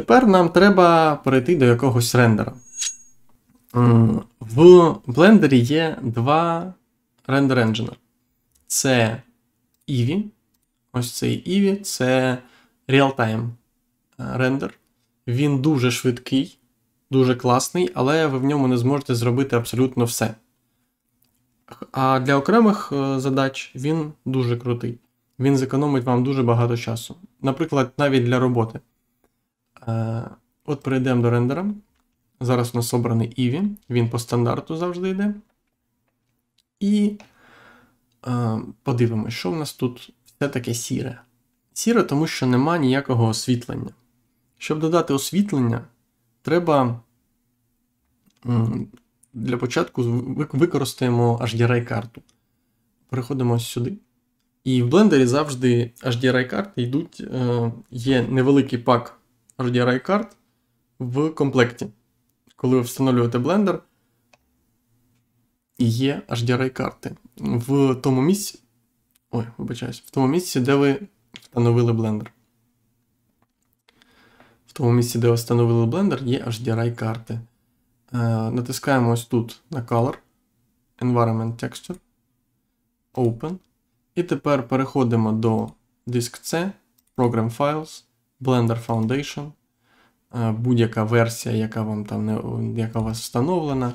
Тепер нам треба перейти до якогось рендера. В блендері є два рендер енджина Це Eevee. Ось цей Eevee, це real-time е, рендер. Він дуже швидкий, дуже класний, але ви в ньому не зможете зробити абсолютно все. А для окремих е, задач він дуже крутий. Він зекономить вам дуже багато часу. Наприклад, навіть для роботи. Е, от перейдемо до рендера. Зараз у нас обраний Eevee, він по стандарту завжди йде. І е, подивимось, що в нас тут все таке сіре. Сіре, тому що нема ніякого освітлення. Щоб додати освітлення, треба для початку використаємо HDRI карту. Переходимо сюди. І в блендері завжди HDRI карти йдуть, е, є невеликий пак RDRI карт в комплекті. Коли ви встановлюєте Blender, є HDRI карти в тому місці. Ой, вибачаюсь, в тому місці, де ви встановили Blender. В тому місці, де ви встановили Blender, є HDRI карти. Е, натискаємо ось тут на Color, Environment Texture, Open. І тепер переходимо до диск C, Program Files. Blender Foundation, е, будь-яка версія, яка вам там не, яка у вас встановлена.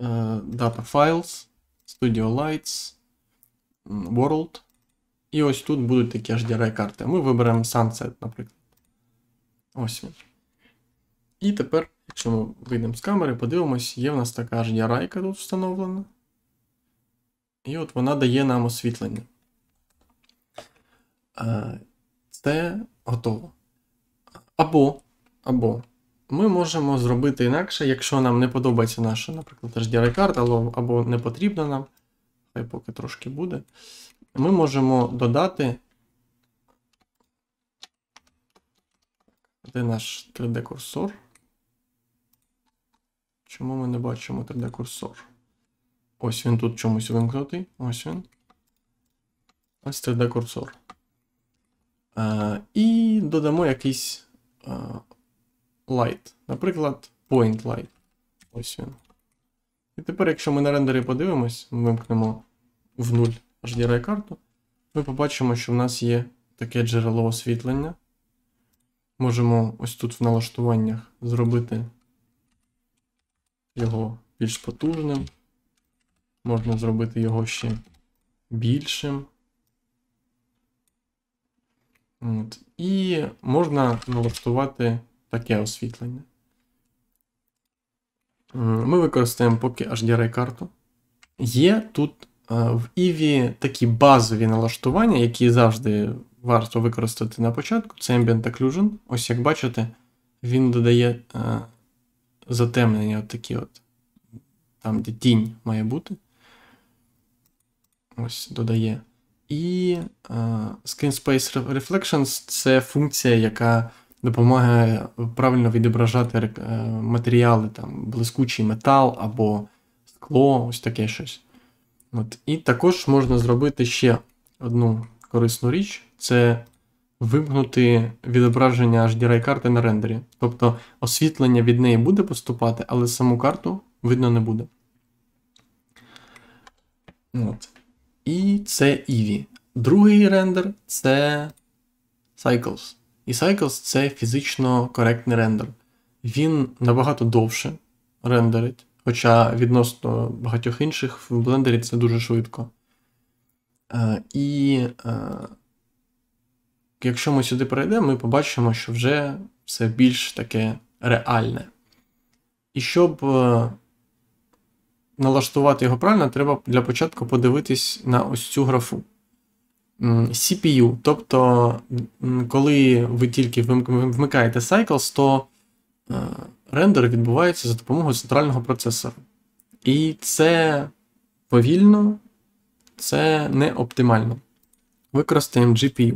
Е, Data Files, Studio Lights, World. І ось тут будуть такі HDR карти. Ми виберемо Sunset, наприклад. Ось він. І тепер, якщо ми вийдемо з камери, подивимось, є в нас така HDR яка тут встановлена. І от вона дає нам освітлення. Е, те готово. Або або ми можемо зробити інакше, якщо нам не подобається наша, наприклад, HDRI карта або не потрібна нам, хай поки трошки буде, ми можемо додати. Де наш 3D-курсор? Чому ми не бачимо 3D-курсор? Ось він тут чомусь вимкнутий. Ось він. Ось 3D-курсор. Е, і додамо якийсь е, light. Наприклад, point light. Ось він. І тепер, якщо ми на рендері подивимось, ми вимкнемо в 0 HDRI карту, ми побачимо, що в нас є таке джерело освітлення. Можемо ось тут в налаштуваннях зробити його більш потужним. Можна зробити його ще більшим. От. І можна налаштувати таке освітлення. Е, ми використаємо поки HDRI-карту. Є тут е, в Іві такі базові налаштування, які завжди варто використати на початку. Це Ambient Occlusion. Ось як бачите, він додає е, затемнення от такі от, там, де тінь має бути. Ось додає. І uh, Skin Space Reflections це функція, яка допомагає правильно відображати е, матеріали, там, блискучий метал або скло, ось таке щось. От. І також можна зробити ще одну корисну річ це вимкнути відображення HDRI карти на рендері. Тобто освітлення від неї буде поступати, але саму карту видно не буде. От. І це Ivy. Другий рендер це Cycles. І Cycles це фізично коректний рендер. Він набагато довше рендерить, хоча відносно багатьох інших в блендері це дуже швидко. Е, і е, якщо ми сюди перейдемо, ми побачимо, що вже все більш таке реальне. І щоб е, налаштувати його правильно, треба для початку подивитись на ось цю графу. CPU, тобто, коли ви тільки вмикаєте Cycles, то е, рендер відбувається за допомогою центрального процесора. І це повільно, це не оптимально. Використаємо GPU,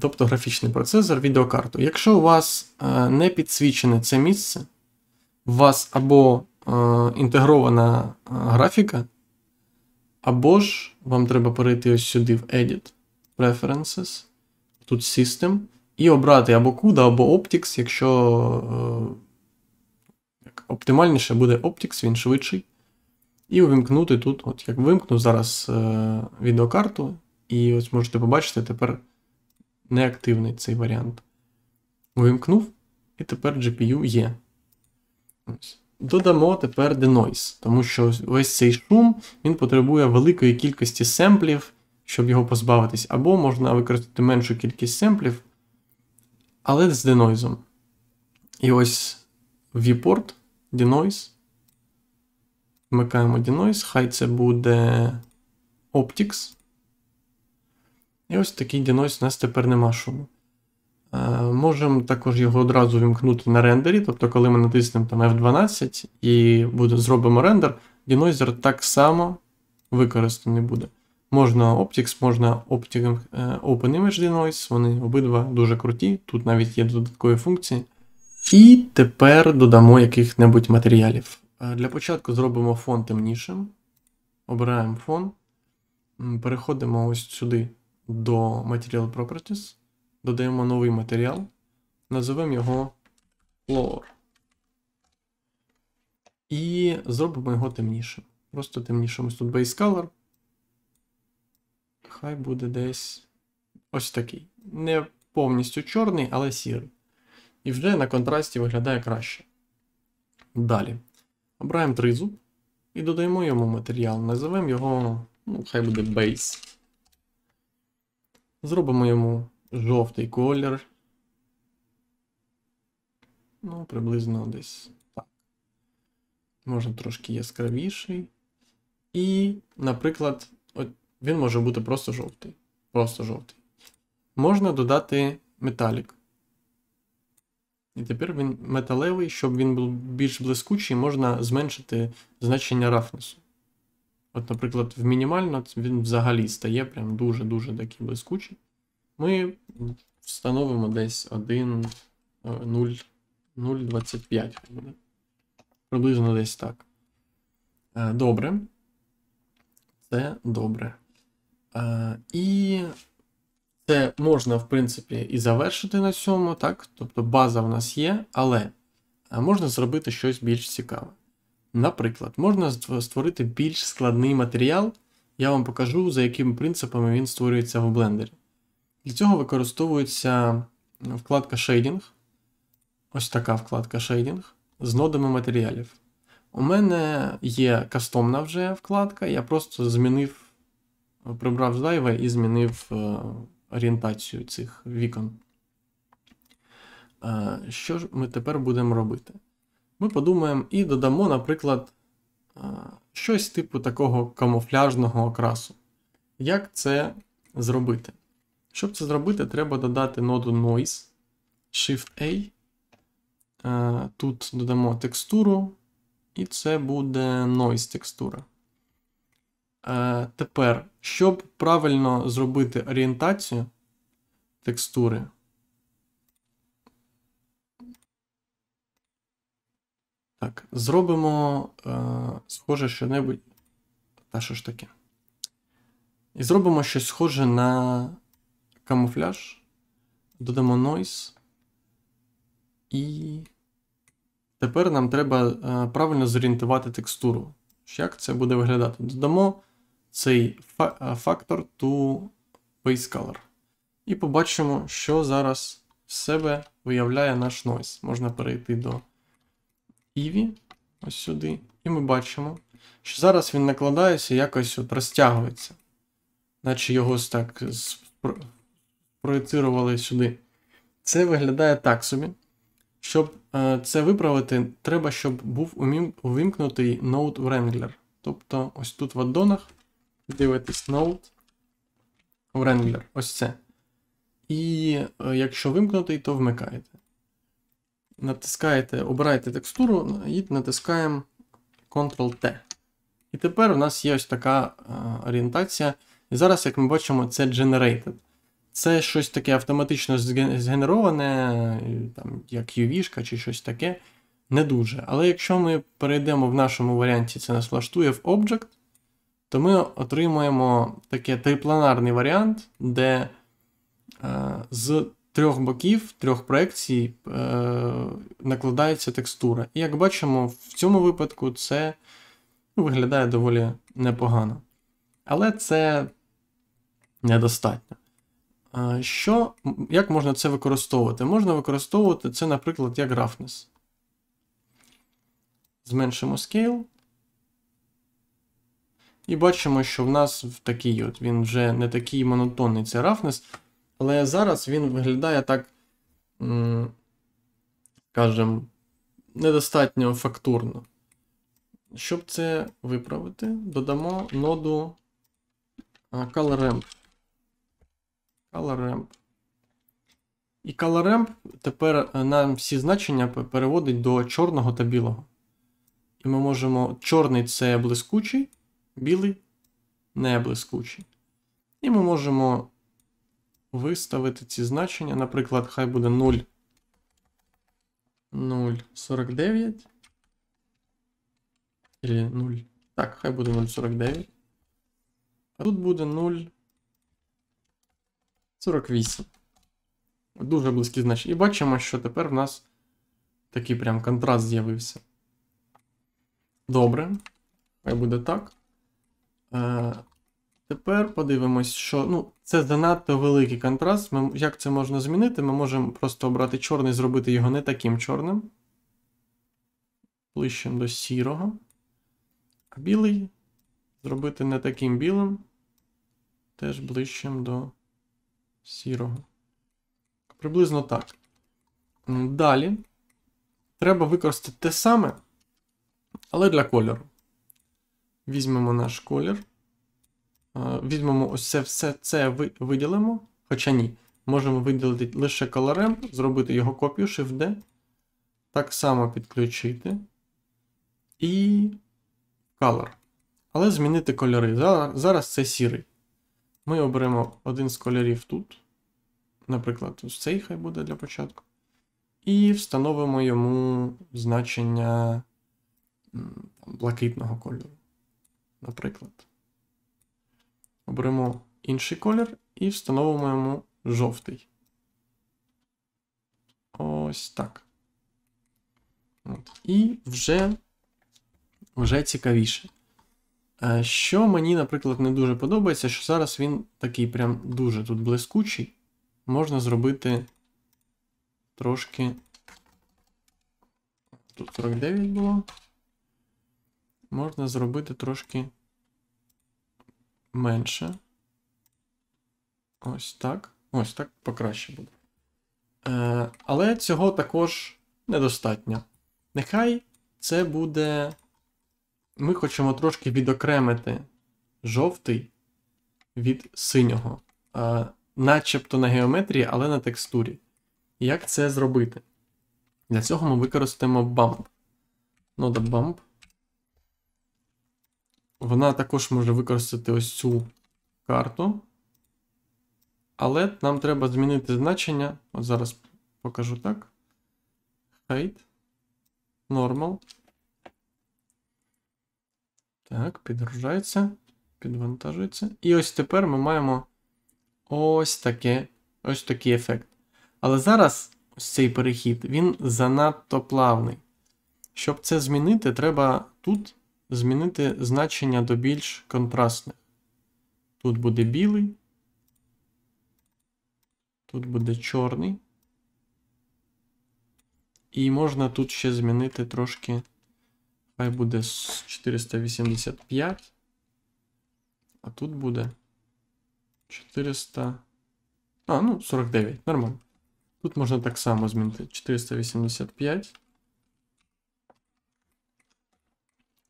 тобто графічний процесор, відеокарту. Якщо у вас е, не підсвічене це місце, у вас або Е, інтегрована е, графіка, або ж вам треба перейти ось сюди в Edit Preferences, тут System, і обрати або CUDA, або Optics, якщо е, як оптимальніше буде Optics, він швидший. І увімкнути тут, от як вимкну зараз відеокарту, і ось можете побачити, тепер неактивний цей варіант. Увімкнув, і тепер GPU є. Ось. Додамо тепер denoise, тому що весь цей шум він потребує великої кількості семплів, щоб його позбавитись, або можна використати меншу кількість семплів, але з denoise. І ось viewport, denoise. Вмикаємо denoise, хай це буде Optics. І ось такий denoise у нас тепер нема шуму. Е, Можемо також його одразу вімкнути на рендері, тобто, коли ми натиснемо там F12 і буде, зробимо рендер, дінозер так само використаний буде. Можна Optics, можна Optic, е, Open Image Denoise, вони обидва дуже круті, тут навіть є додаткові функції. І тепер додамо яких-небудь матеріалів. Е, для початку зробимо фон темнішим. Обираємо фон. Переходимо ось сюди до Material Properties додаємо новий матеріал, називемо його Floor. І зробимо його темнішим. Просто темнішим. Ось тут base color. Хай буде десь ось такий. Не повністю чорний, але сірий. І вже на контрасті виглядає краще. Далі. Обираємо тризуб і додаємо йому матеріал. Називемо його, ну, хай буде base. Зробимо йому жовтий колір. Ну, приблизно десь так. Можна трошки яскравіший. І, наприклад, от він може бути просто жовтий. Просто жовтий. Можна додати металік. І тепер він металевий, щоб він був більш блискучий, можна зменшити значення рафнесу. От, наприклад, в мінімально він взагалі стає прям дуже-дуже такий блискучий. Ми встановимо десь 1 0,25 е, буде. Приблизно десь так. Е, добре. Це добре. Е, і це можна, в принципі, і завершити на цьому, так? Тобто база в нас є, але можна зробити щось більш цікаве. Наприклад, можна створити більш складний матеріал. Я вам покажу, за якими принципами він створюється в блендері. Для цього використовується вкладка Shading. Ось така вкладка Shading з нодами матеріалів. У мене є кастомна вже вкладка, я просто змінив, прибрав з зайве і змінив е, орієнтацію цих вікон. Е, що ж ми тепер будемо робити? Ми подумаємо і додамо, наприклад, е, щось типу такого камуфляжного окрасу. Як це зробити? Щоб це зробити, треба додати ноду Noise, Shift-A. Е, тут додамо текстуру, і це буде Noise текстура. Е, тепер, щоб правильно зробити орієнтацію текстури, так, зробимо е, схоже що-небудь. Та що ж таке? І зробимо щось схоже на камуфляж, додамо noise. І тепер нам треба е, правильно зорієнтувати текстуру. Як це буде виглядати? Додамо цей е, фактор to base color. І побачимо, що зараз в себе виявляє наш noise. Можна перейти до Ivy, ось сюди. І ми бачимо, що зараз він накладається якось от розтягується. Наче його так проєцирували сюди. Це виглядає так собі. Щоб е, це виправити, треба, щоб був увімкнутий Node Wrangler. Тобто, ось тут в аддонах дивитесь Node Wrangler. Ось це. І е, якщо вимкнутий, то вмикаєте. Натискаєте, обираєте текстуру і натискаємо Ctrl-T. І тепер у нас є ось така е, орієнтація. І зараз, як ми бачимо, це Generated. Це щось таке автоматично згенероване, там, як Ювішка чи щось таке. Не дуже. Але якщо ми перейдемо в нашому варіанті, це нас влаштує в Object, то ми отримуємо такий трипланарний варіант, де е, з трьох боків, трьох проекцій е, накладається текстура. І як бачимо, в цьому випадку це ну, виглядає доволі непогано. Але це недостатньо. Що, Як можна це використовувати? Можна використовувати це, наприклад, як графнес. Зменшимо scale. І бачимо, що в нас такий от він вже не такий монотонний це рафнес, але зараз він виглядає так, скажімо, недостатньо фактурно. Щоб це виправити, додамо ноду ColorRamp. ColorRamp. І ColorRamp тепер е, нам всі значення переводить до чорного та білого. І ми можемо. Чорний це блискучий, білий не блискучий. І ми можемо виставити ці значення. Наприклад, хай буде 0. 0,49. Или 0. Так, хай буде 0,49. А тут буде 0. 48. Дуже близькі значення. І бачимо, що тепер в нас такий прям контраст з'явився. Добре. Хай буде так. Е, Тепер подивимось, що ну, це занадто великий контраст. Ми, Як це можна змінити? Ми можемо просто обрати чорний зробити його не таким чорним. Ближчим до сірого. А білий зробити не таким білим. Теж ближчим до сірого. Приблизно так. Далі треба використати те саме, але для кольору. Візьмемо наш колір. Візьмемо ось це все це виділимо. Хоча ні. Можемо виділити лише колорем, зробити його копію, Shift-D. Так само підключити. І color. Але змінити кольори. Зараз це сірий. Ми оберемо один з кольорів тут. Наприклад, ось цей хай буде для початку. І встановимо йому значення блакитного кольору. Наприклад. Оберемо інший колір і встановимо йому жовтий. Ось так. От. І вже, вже цікавіше. Е, що мені, наприклад, не дуже подобається, що зараз він такий прям дуже тут блискучий. Можна зробити трошки. Тут 49 було. Можна зробити трошки менше. Ось так. Ось так покраще буде. Е, Але цього також недостатньо. Нехай це буде ми хочемо трошки відокремити жовтий від синього, а, е, начебто на геометрії, але на текстурі. Як це зробити? Для цього ми використаємо bump. Нода bump. Вона також може використати ось цю карту. Але нам треба змінити значення. От зараз покажу так. Height. Normal. Так, підгружається, підвантажується. І ось тепер ми маємо ось таке, ось такий ефект. Але зараз ось цей перехід, він занадто плавний. Щоб це змінити, треба тут змінити значення до більш контрастних. Тут буде білий, тут буде чорний. І можна тут ще змінити трошки. Хай буде 485. А тут буде 400. А, ну, 49, нормально. Тут можна так само змінити. 485.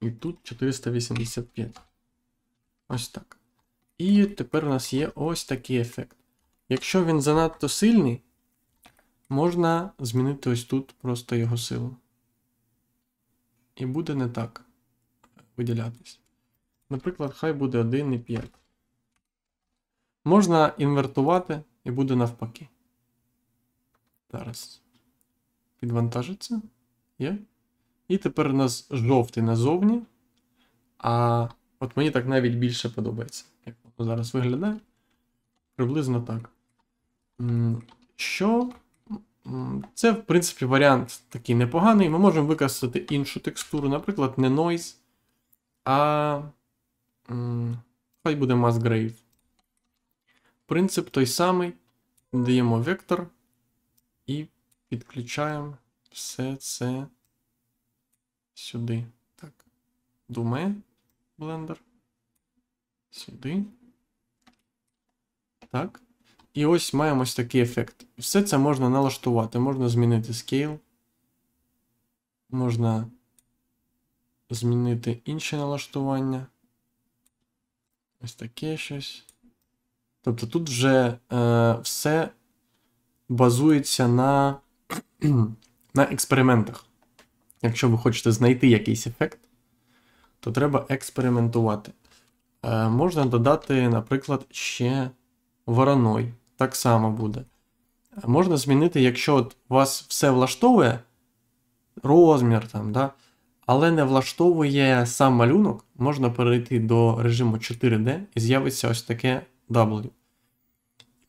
І тут 485. Ось так. І тепер у нас є ось такий ефект. Якщо він занадто сильний, можна змінити ось тут просто його силу і буде не так виділятись. Наприклад, хай буде 1,5. Можна інвертувати і буде навпаки. Зараз підвантажиться. Є. І тепер у нас жовтий назовні. А от мені так навіть більше подобається. Як воно зараз виглядає? Приблизно так. Що це, в принципі, варіант такий непоганий. Ми можемо використати іншу текстуру, наприклад, не Noise, а хай буде Musgrave. Принцип той самий. Даємо вектор і підключаємо все це сюди. Так, Думе блендер. Сюди. Так. І ось маємо ось такий ефект. Все це можна налаштувати, можна змінити скейл, можна змінити інше налаштування. Ось таке щось. Тобто тут вже е, все базується на, на експериментах. Якщо ви хочете знайти якийсь ефект, то треба експериментувати. Е, Можна додати, наприклад, ще вороной так само буде. Можна змінити, якщо от вас все влаштовує, розмір, там, да, але не влаштовує сам малюнок, можна перейти до режиму 4D і з'явиться ось таке W.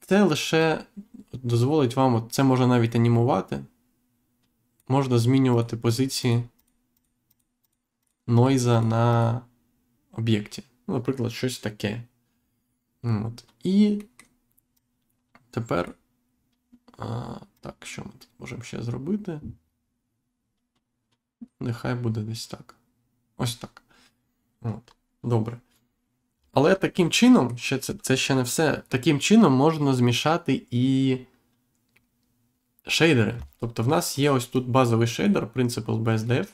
Це лише дозволить вам, це можна навіть анімувати. Можна змінювати позиції нойза на об'єкті. Наприклад, щось таке. От. І Тепер. А, Так, що ми тут можемо ще зробити? Нехай буде десь так. Ось так. От. Добре. Але таким чином, ще це це ще не все. Таким чином можна змішати і шейдери. Тобто, в нас є ось тут базовий шейдер Principles Based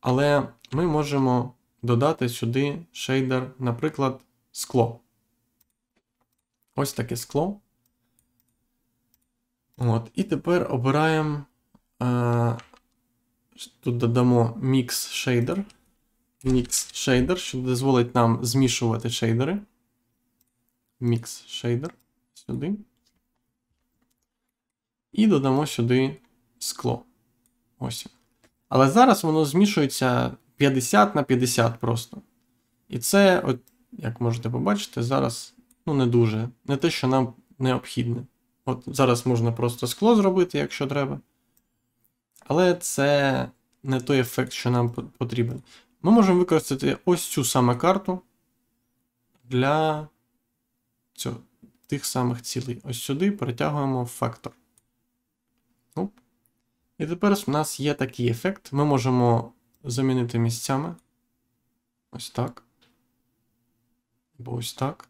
Але ми можемо додати сюди шейдер, наприклад, скло. Ось таке скло. От, І тепер обираємо. Е, Тут додамо Mix Shader. Mix Shader, що дозволить нам змішувати шейдери. Mix Shader сюди. І додамо сюди скло. Ось. Але зараз воно змішується 50 на 50 просто. І це, от, як можете побачити, зараз ну, не дуже, не те, що нам необхідне. От Зараз можна просто скло зробити, якщо треба. Але це не той ефект, що нам потрібен. Ми можемо використати ось цю саме карту для цього, тих самих цілей. Ось сюди перетягуємо фактор. Оп. І тепер у нас є такий ефект. Ми можемо замінити місцями. Ось так. Або ось так.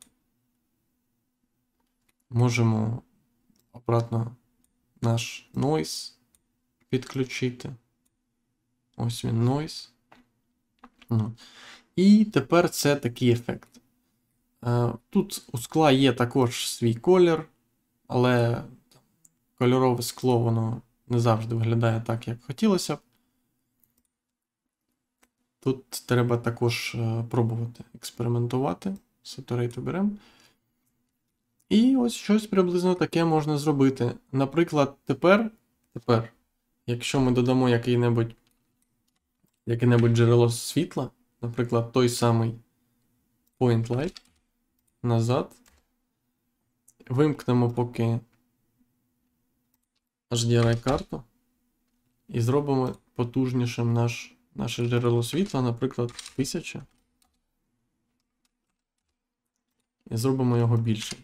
Можемо обратно наш noise підключити. Ось він noise. Ну. І тепер це такий ефект. Е, тут у скла є також свій колір, але кольорове скло воно не завжди виглядає так, як хотілося б. Тут треба також е, пробувати експериментувати. Сатурейт оберемо. І ось щось приблизно таке можна зробити. Наприклад, тепер, тепер, якщо ми додамо який-небудь яке-небудь джерело світла, наприклад, той самий Point Light назад, вимкнемо поки HDRI карту і зробимо потужнішим наш, наше джерело світла, наприклад, 1000. І зробимо його більшим.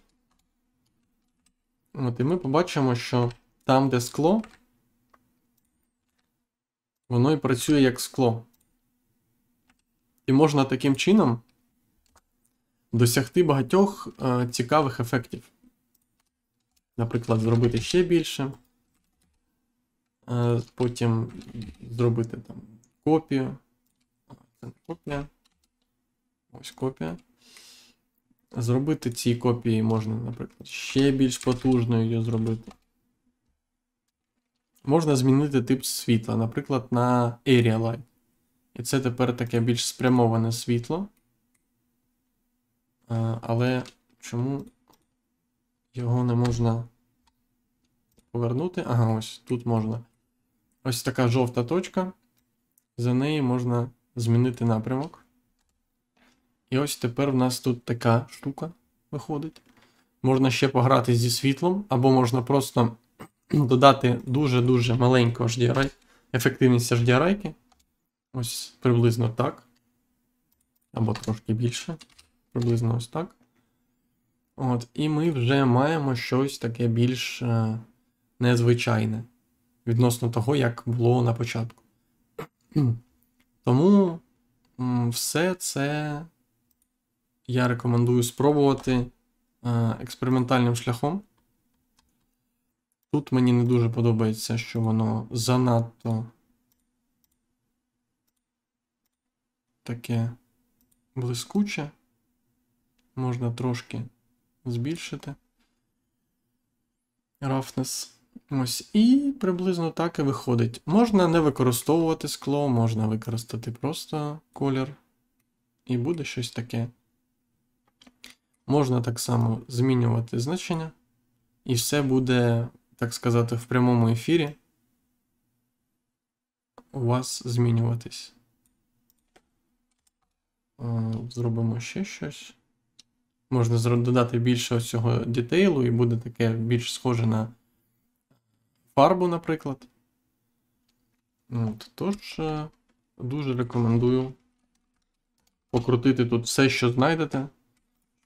От, І ми побачимо, що там, де скло, воно і працює як скло. І можна таким чином досягти багатьох е, цікавих ефектів. Наприклад, зробити ще більше. Е, потім зробити там копію. Це не копія. Ось копія. Зробити ці копії можна, наприклад, ще більш потужною її зробити. Можна змінити тип світла, наприклад, на Area Light. І це тепер таке більш спрямоване світло. Е, але чому його не можна повернути? Ага, ось тут можна. Ось така жовта точка. За неї можна змінити напрямок. І ось тепер в нас тут така штука виходить. Можна ще пограти зі світлом, або можна просто додати дуже-дуже маленьку HDRI, ефективність HDRI. Ось приблизно так. Або трошки більше. Приблизно ось так. От, І ми вже маємо щось таке більш е, незвичайне відносно того, як було на початку. Тому все це я рекомендую спробувати е, експериментальним шляхом. Тут мені не дуже подобається, що воно занадто таке блискуче. Можна трошки збільшити roughness. Ось, І приблизно так і виходить. Можна не використовувати скло, можна використати просто колір. І буде щось таке. Можна так само змінювати значення, і все буде, так сказати, в прямому ефірі у вас змінюватись. Е, зробимо ще щось. Можна додати більше ось цього дітейлу, і буде таке більш схоже на фарбу, наприклад. Ну, от, Тож, е, дуже рекомендую покрутити тут все, що знайдете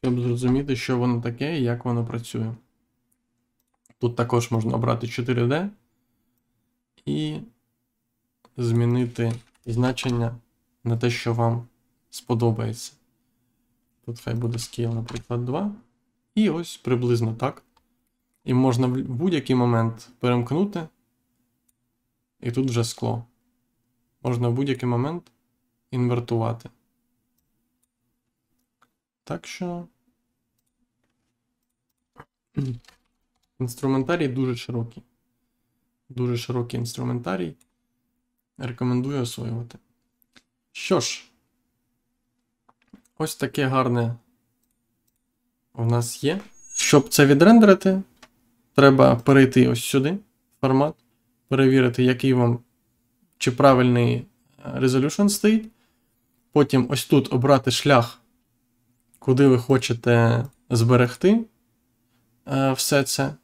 щоб зрозуміти, що воно таке і як воно працює. Тут також можна обрати 4D і змінити значення на те, що вам сподобається. Тут хай буде scale, наприклад, 2. І ось приблизно так. І можна в будь-який момент перемкнути. І тут вже скло. Можна в будь-який момент інвертувати. Так що Інструментарій дуже широкий. Дуже широкий інструментарій. Рекомендую освоювати. Що ж, ось таке гарне у нас є. Щоб це відрендерити, треба перейти ось сюди, формат, перевірити, який вам чи правильний resolution е, стоїть. Потім ось тут обрати шлях, куди ви хочете зберегти. Е, все це.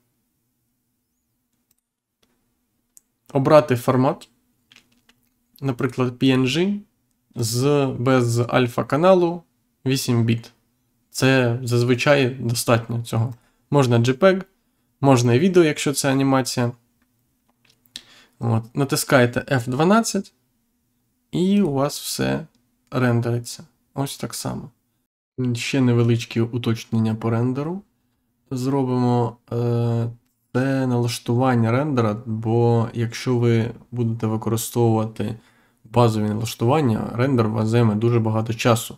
Обрати формат, наприклад, PNG з, без альфа-каналу 8 біт. Це зазвичай достатньо цього. Можна JPEG, можна відео, якщо це анімація. От. Натискаєте F12, і у вас все рендериться. Ось так само. Ще невеличкі уточнення по рендеру зробимо е, це налаштування рендера, бо якщо ви будете використовувати базові налаштування, рендер вас займе дуже багато часу.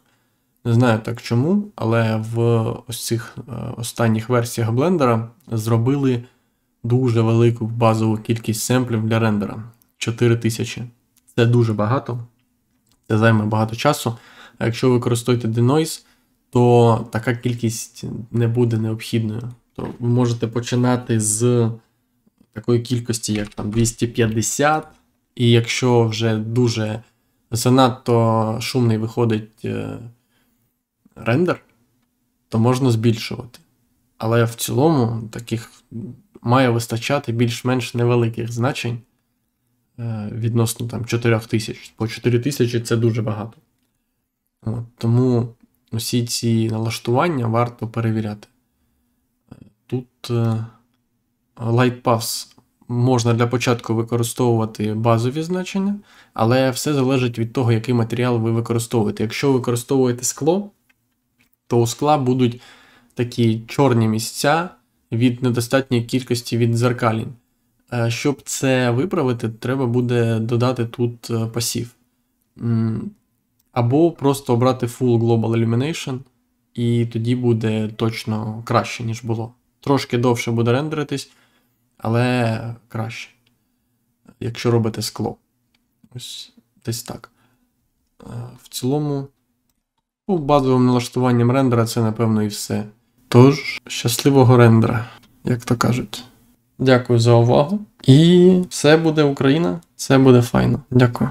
Не знаю так чому, але в ось цих е, останніх версіях блендера зробили дуже велику базову кількість семплів для рендера 4000. Це дуже багато, це займе багато часу. А якщо ви використовуєте Denoise, то така кількість не буде необхідною. То ви можете починати з такої кількості, як там 250, і якщо вже дуже занадто шумний виходить е, рендер, то можна збільшувати. Але в цілому таких має вистачати більш-менш невеликих значень е, відносно там тисяч. По 4 тисячі це дуже багато. От, Тому усі ці налаштування варто перевіряти. Тут е, LightPaths можна для початку використовувати базові значення, але все залежить від того, який матеріал ви використовуєте. Якщо ви використовуєте скло, то у скла будуть такі чорні місця від недостатньої кількості від дзеркалінь. Е, щоб це виправити, треба буде додати тут е, пасів або просто обрати Full Global Illumination, і тоді буде точно краще, ніж було. Трошки довше буде рендеритись, але краще. Якщо робите скло. Ось десь так. Е, в цілому, ну, базовим налаштуванням рендера це, напевно, і все. Тож, щасливого рендера, як то кажуть. Дякую за увагу. І все буде Україна, все буде файно. Дякую.